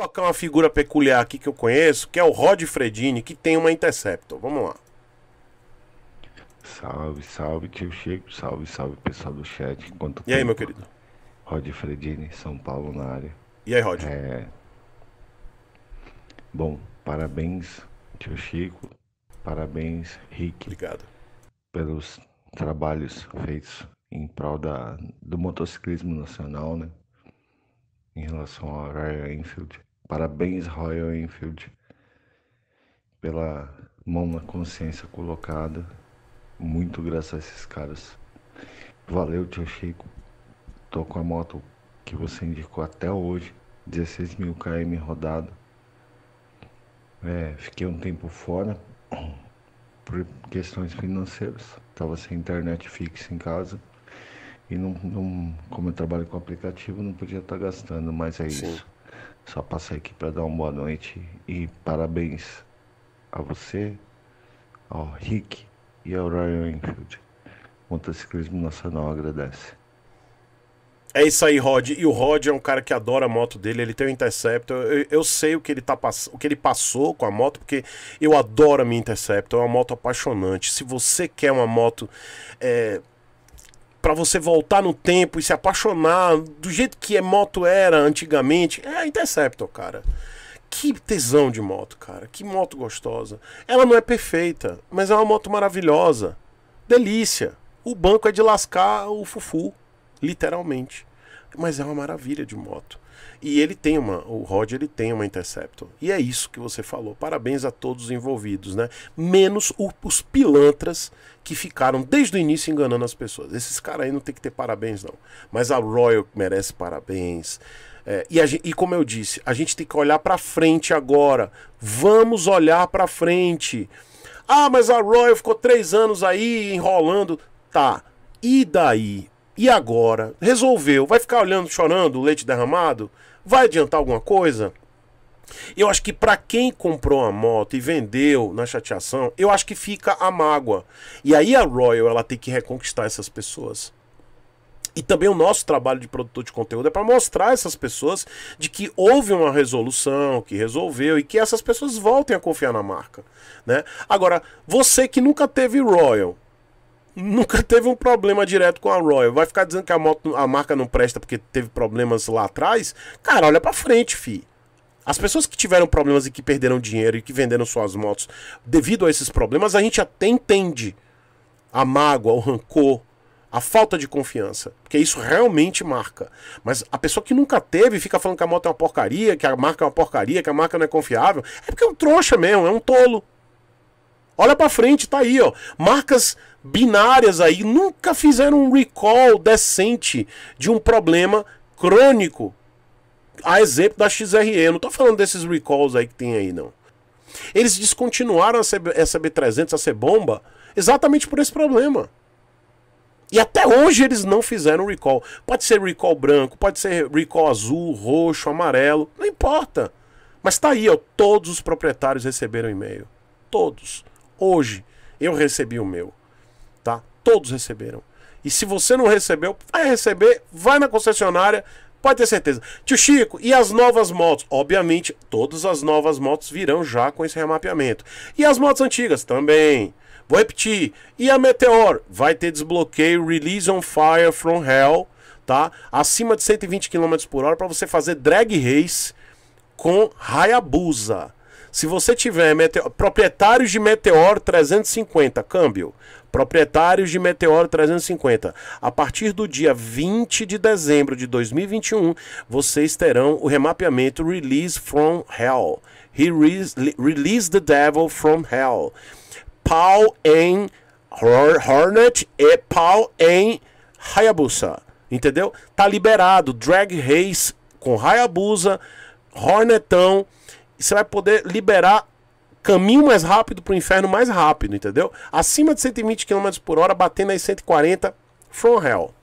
colocar uma figura peculiar aqui que eu conheço, que é o Rod Fredini, que tem uma Interceptor. Vamos lá. Salve, salve, que eu chego. Salve, salve, pessoal do chat. enquanto e tempo? aí, meu querido? Rod Fredini, São Paulo na área. E aí, Rod? É... Bom, parabéns, tio Chico. Parabéns, Rick. Obrigado. Pelos trabalhos feitos em prol da, do motociclismo nacional, né? Em relação ao Ryan Enfield. Parabéns, Royal Enfield, pela mão na consciência colocada. Muito graças a esses caras. Valeu, tio Chico. Tô com a moto que você indicou até hoje, 16 mil km rodado. É, fiquei um tempo fora por questões financeiras. Tava sem internet fixa em casa. E não, não como eu trabalho com aplicativo, não podia estar tá gastando, mas é Sim. isso. Só passei aqui para dar uma boa noite e parabéns a você, ao Rick e ao Ryan Enfield. motociclismo nacional agradece. É isso aí, Rod. E o Rod é um cara que adora a moto dele, ele tem um Interceptor. Eu, eu sei o que, ele tá o que ele passou com a moto, porque eu adoro a minha Interceptor, é uma moto apaixonante. Se você quer uma moto é, para você voltar no tempo e se apaixonar do jeito que a é moto era antigamente, é a Interceptor, cara. Que tesão de moto, cara. Que moto gostosa. Ela não é perfeita, mas é uma moto maravilhosa. Delícia. O banco é de lascar o fufu, literalmente mas é uma maravilha de moto. E ele tem uma, o Rod ele tem uma Interceptor. E é isso que você falou. Parabéns a todos os envolvidos, né? Menos o, os pilantras que ficaram desde o início enganando as pessoas. Esses caras aí não tem que ter parabéns não. Mas a Royal merece parabéns. É, e, e, como eu disse, a gente tem que olhar para frente agora. Vamos olhar para frente. Ah, mas a Royal ficou três anos aí enrolando. Tá. E daí? E agora? Resolveu. Vai ficar olhando, chorando o leite derramado? Vai adiantar alguma coisa? Eu acho que para quem comprou a moto e vendeu na chateação, eu acho que fica a mágoa. E aí a Royal ela tem que reconquistar essas pessoas. E também o nosso trabalho de produtor de conteúdo é para mostrar essas pessoas de que houve uma resolução, que resolveu e que essas pessoas voltem a confiar na marca, né? Agora, você que nunca teve Royal, nunca teve um problema direto com a Royal. Vai ficar dizendo que a, moto, a marca não presta porque teve problemas lá atrás? Cara, olha pra frente, fi. As pessoas que tiveram problemas e que perderam dinheiro e que venderam suas motos devido a esses problemas, a gente até entende a mágoa, o rancor, a falta de confiança, porque isso realmente marca. Mas a pessoa que nunca teve fica falando que a moto é uma porcaria, que a marca é uma porcaria, que a marca não é confiável, é porque é um trouxa mesmo, é um tolo. Olha para frente, tá aí, ó. Marcas binárias aí nunca fizeram um recall decente de um problema crônico. A exemplo da XRE, eu não tô falando desses recalls aí que tem aí não. Eles descontinuaram a b 300 a C-bomba, exatamente por esse problema. E até hoje eles não fizeram recall. Pode ser recall branco, pode ser recall azul, roxo, amarelo, não importa. Mas tá aí, ó, todos os proprietários receberam e-mail. Todos. Hoje eu recebi o meu, tá? Todos receberam. E se você não recebeu, vai receber, vai na concessionária, pode ter certeza. Tio Chico, e as novas motos? Obviamente, todas as novas motos virão já com esse remapeamento. E as motos antigas também. Vou repetir. E a Meteor vai ter desbloqueio Release on Fire from Hell, tá? Acima de 120 km por hora para você fazer drag race com Hayabusa. Se você tiver proprietários de Meteor 350, câmbio. Proprietários de Meteor 350. A partir do dia 20 de dezembro de 2021, vocês terão o remapeamento Release from Hell. Release, release the Devil from Hell. Paul em Hornet e Paul em Hayabusa. Entendeu? Tá liberado. Drag Race com Hayabusa, Hornetão e você vai poder liberar caminho mais rápido para o inferno mais rápido, entendeu? Acima de 120 km por hora, batendo aí 140 from hell.